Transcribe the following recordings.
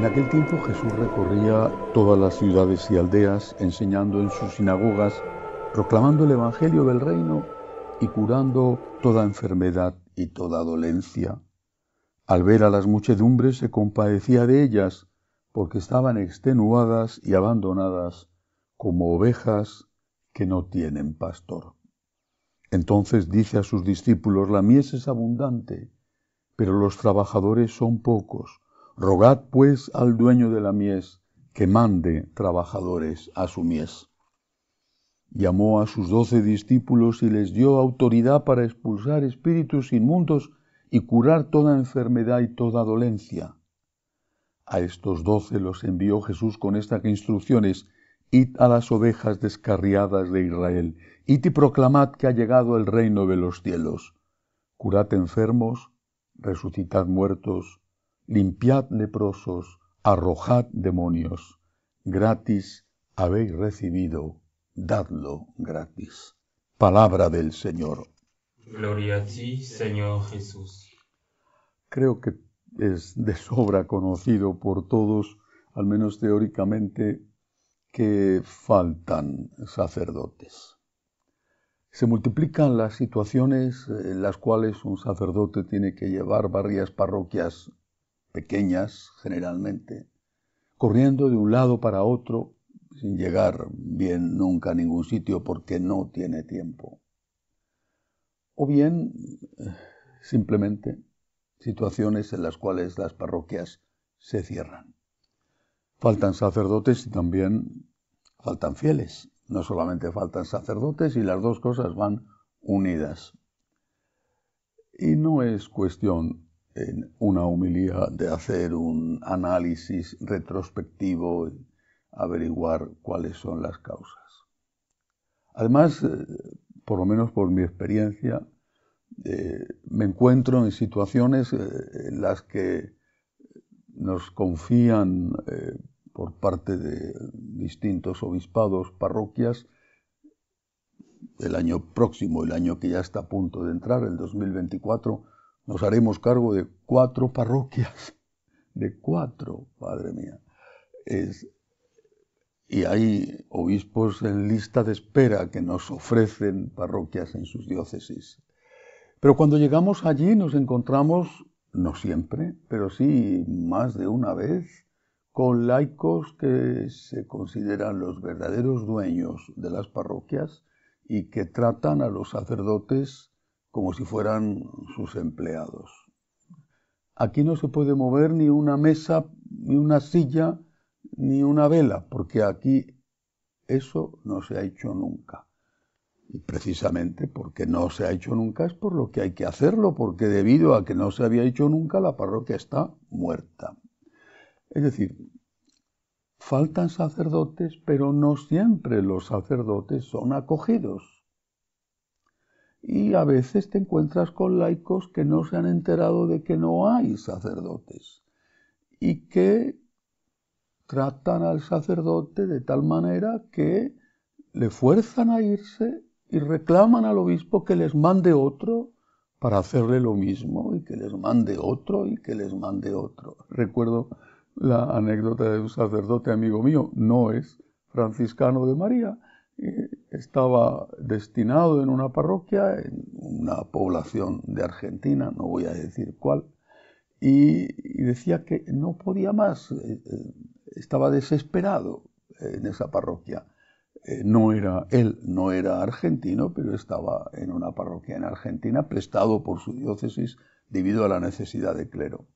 En aquel tiempo Jesús recorría todas las ciudades y aldeas, enseñando en sus sinagogas, proclamando el Evangelio del Reino y curando toda enfermedad y toda dolencia. Al ver a las muchedumbres se compadecía de ellas, porque estaban extenuadas y abandonadas, como ovejas que no tienen pastor. Entonces dice a sus discípulos, la mies es abundante, pero los trabajadores son pocos. Rogad pues al dueño de la mies que mande trabajadores a su mies. Llamó a sus doce discípulos y les dio autoridad para expulsar espíritus inmundos y curar toda enfermedad y toda dolencia. A estos doce los envió Jesús con estas instrucciones, Id a las ovejas descarriadas de Israel, id y proclamad que ha llegado el reino de los cielos. Curad enfermos, resucitad muertos, limpiad leprosos, arrojad demonios, gratis habéis recibido, dadlo gratis. Palabra del Señor. Gloria a ti, Señor Jesús. Creo que es de sobra conocido por todos, al menos teóricamente, que faltan sacerdotes. Se multiplican las situaciones en eh, las cuales un sacerdote tiene que llevar varias parroquias pequeñas generalmente, corriendo de un lado para otro sin llegar bien nunca a ningún sitio porque no tiene tiempo. O bien, eh, simplemente, situaciones en las cuales las parroquias se cierran. Faltan sacerdotes y también faltan fieles. No solamente faltan sacerdotes y las dos cosas van unidas. Y no es cuestión una humildad de hacer un análisis retrospectivo y averiguar cuáles son las causas. Además, eh, por lo menos por mi experiencia, eh, me encuentro en situaciones eh, en las que nos confían por parte de distintos obispados, parroquias, el año próximo, el año que ya está a punto de entrar, el 2024, nos haremos cargo de cuatro parroquias, de cuatro, Padre mía. y hay obispos en lista de espera que nos ofrecen parroquias en sus diócesis. Pero cuando llegamos allí nos encontramos, no siempre, pero sí más de una vez, con laicos que se consideran los verdaderos dueños de las parroquias y que tratan a los sacerdotes como si fueran sus empleados. Aquí no se puede mover ni una mesa, ni una silla, ni una vela, porque aquí eso no se ha hecho nunca. Y precisamente porque no se ha hecho nunca es por lo que hay que hacerlo, porque debido a que no se había hecho nunca, la parroquia está muerta. Es decir, faltan sacerdotes, pero no siempre los sacerdotes son acogidos y a veces te encuentras con laicos que no se han enterado de que no hay sacerdotes y que tratan al sacerdote de tal manera que le fuerzan a irse y reclaman al obispo que les mande otro para hacerle lo mismo y que les mande otro y que les mande otro. Recuerdo la anécdota de un sacerdote amigo mío, no es franciscano de María, estaba destinado en una parroquia, en una población de Argentina, no voy a decir cuál, y, decía que no podía más, eh, eh, estaba desesperado en esa parroquia. Eh, no era él, no era argentino, pero estaba en una parroquia en Argentina, prestado por su diócesis debido a la necesidad de clero.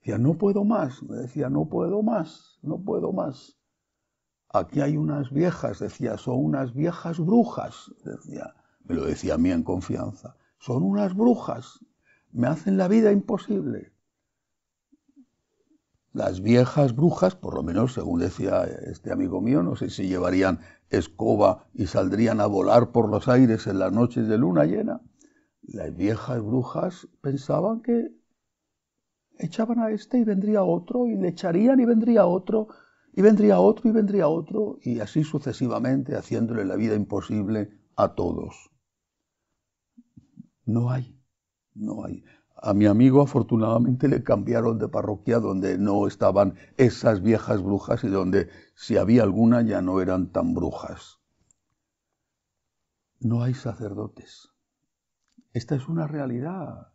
Decía, no puedo más, decía, no puedo más, no puedo más aquí hay unas viejas, decía, son unas viejas brujas, decía, me lo decía a mí en confianza, son unas brujas, me hacen la vida imposible. Las viejas brujas, por lo menos según decía este amigo mío, no sé si llevarían escoba y saldrían a volar por los aires en las noches de luna llena, las viejas brujas pensaban que echaban a este y vendría otro, y le echarían y vendría otro, y vendría otro y vendría otro, y así sucesivamente, haciéndole la vida imposible a todos. No hay, no hay. A mi amigo afortunadamente le cambiaron de parroquia donde no estaban esas viejas brujas y donde si había alguna ya no eran tan brujas. No hay sacerdotes. Esta es una realidad.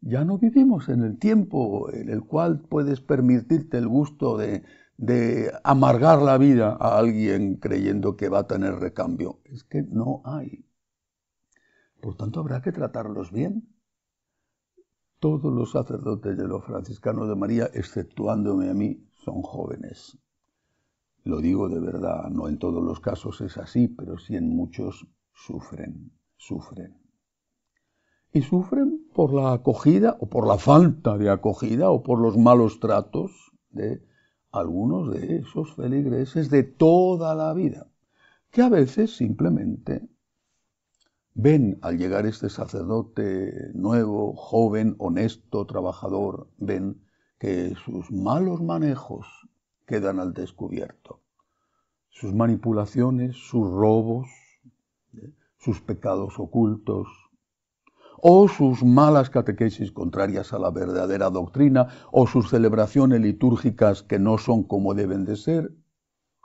Ya no vivimos en el tiempo en el cual puedes permitirte el gusto de, de amargar la vida a alguien creyendo que va a tener recambio. Es que no hay. Por tanto, habrá que tratarlos bien. Todos los sacerdotes de los franciscanos de María, exceptuándome a mí, son jóvenes. Lo digo de verdad, no en todos los casos es así, pero sí en muchos sufren, sufren. Y sufren por la acogida o por la falta de acogida o por los malos tratos de algunos de esos feligreses de toda la vida, que a veces simplemente ven al llegar este sacerdote nuevo, joven, honesto, trabajador, ven que sus malos manejos quedan al descubierto, sus manipulaciones, sus robos, ¿eh? sus pecados ocultos, o sus malas catequesis contrarias a la verdadera doctrina, o sus celebraciones litúrgicas que no son como deben de ser,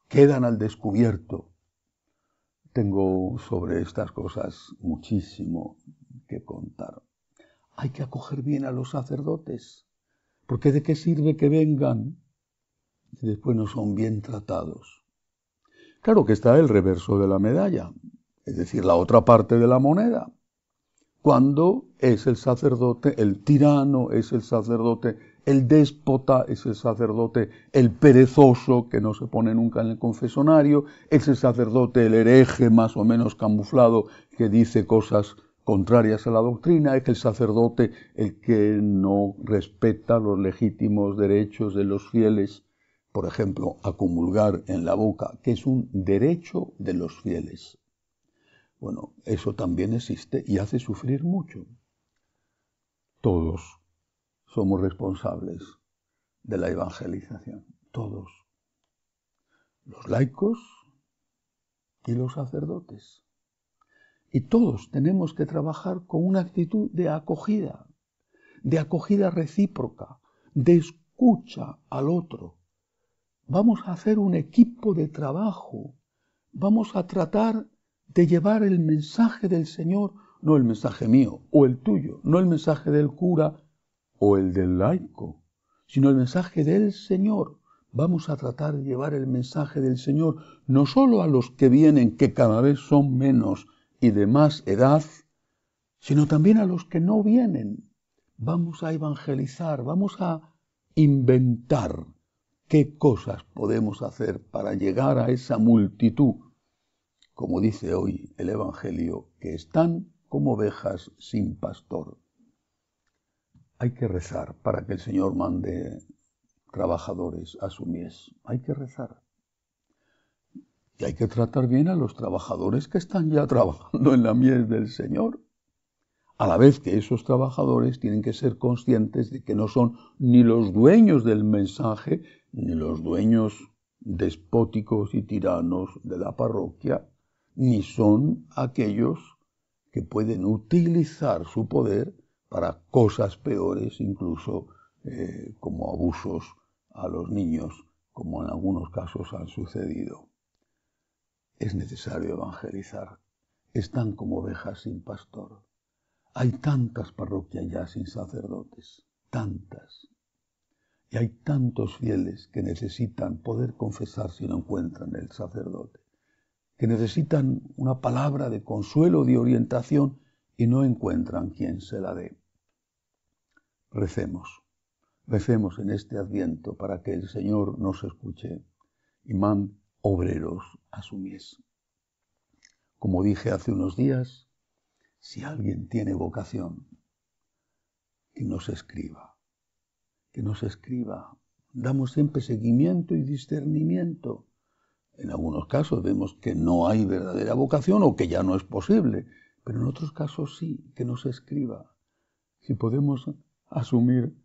quedan al descubierto. Tengo sobre estas cosas muchísimo que contar. Hay que acoger bien a los sacerdotes, porque de qué sirve que vengan si después no son bien tratados. Claro que está el reverso de la medalla, es decir, la otra parte de la moneda cuando es el sacerdote, el tirano es el sacerdote, el déspota es el sacerdote, el perezoso que no se pone nunca en el confesonario, es el sacerdote, el hereje más o menos camuflado que dice cosas contrarias a la doctrina, es el sacerdote el que no respeta los legítimos derechos de los fieles, por ejemplo, a comulgar en la boca, que es un derecho de los fieles. Bueno, eso también existe y hace sufrir mucho. Todos somos responsables de la evangelización, todos. Los laicos y los sacerdotes. Y todos tenemos que trabajar con una actitud de acogida, de acogida recíproca, de escucha al otro. Vamos a hacer un equipo de trabajo, vamos a tratar de llevar el mensaje del Señor, no el mensaje mío o el tuyo, no el mensaje del cura o el del laico, sino el mensaje del Señor. Vamos a tratar de llevar el mensaje del Señor no solo a los que vienen, que cada vez son menos y de más edad, sino también a los que no vienen. Vamos a evangelizar, vamos a inventar qué cosas podemos hacer para llegar a esa multitud como dice hoy el Evangelio, que están como ovejas sin pastor. Hay que rezar para que el Señor mande trabajadores a su mies. Hay que rezar. Y hay que tratar bien a los trabajadores que están ya trabajando en la mies del Señor. A la vez que esos trabajadores tienen que ser conscientes de que no son ni los dueños del mensaje, ni los dueños despóticos y tiranos de la parroquia, ni son aquellos que pueden utilizar su poder para cosas peores, incluso eh, como abusos a los niños, como en algunos casos han sucedido. Es necesario evangelizar. Están como ovejas sin pastor. Hay tantas parroquias ya sin sacerdotes, tantas. Y hay tantos fieles que necesitan poder confesar si no encuentran el sacerdote que necesitan una palabra de consuelo, de orientación, y no encuentran quien se la dé. Recemos, recemos en este adviento para que el Señor nos escuche y man obreros a su mies. Como dije hace unos días, si alguien tiene vocación, que nos escriba, que nos escriba. Damos siempre seguimiento y discernimiento en algunos casos vemos que no hay verdadera vocación o que ya no es posible, pero en otros casos sí, que no se escriba. Si podemos asumir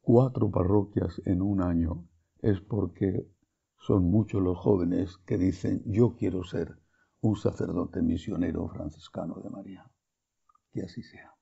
cuatro parroquias en un año, es porque son muchos los jóvenes que dicen yo quiero ser un sacerdote misionero franciscano de María. Que así sea.